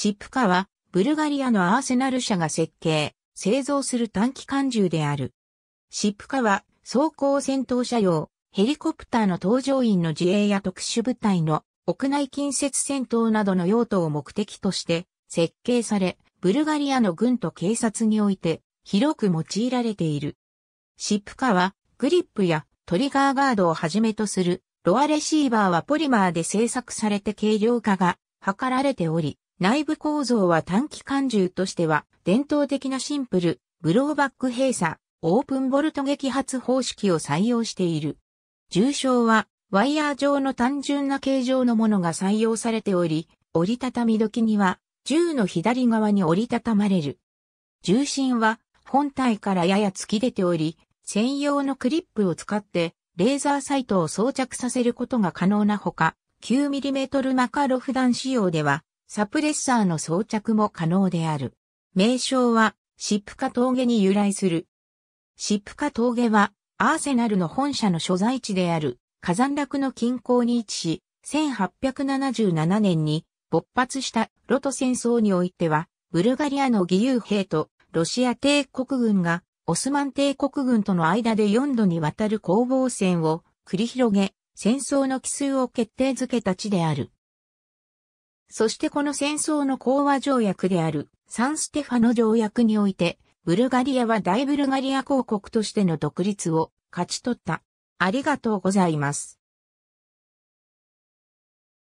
シップカは、ブルガリアのアーセナル社が設計、製造する短期間銃である。シップカは、装甲戦闘車用、ヘリコプターの搭乗員の自衛や特殊部隊の屋内近接戦闘などの用途を目的として設計され、ブルガリアの軍と警察において広く用いられている。シップカはグリップやトリガーガードをはじめとするロアレシーバーはポリマーで製作されて軽量化が図られており、内部構造は短期間銃としては伝統的なシンプル、ブローバック閉鎖、オープンボルト撃発方式を採用している。重症はワイヤー状の単純な形状のものが採用されており、折りたたみ時には銃の左側に折りたたまれる。重心は本体からやや突き出ており、専用のクリップを使ってレーザーサイトを装着させることが可能なほか、9mm マカロフ弾仕様ではサプレッサーの装着も可能である。名称は、シップカ峠に由来する。シップカ峠は、アーセナルの本社の所在地である、火山落の近郊に位置し、1877年に勃発したロト戦争においては、ブルガリアの義勇兵とロシア帝国軍がオスマン帝国軍との間で4度にわたる攻防戦を繰り広げ、戦争の奇数を決定づけた地である。そしてこの戦争の講和条約であるサンステファの条約において、ブルガリアは大ブルガリア公国としての独立を勝ち取った。ありがとうございます。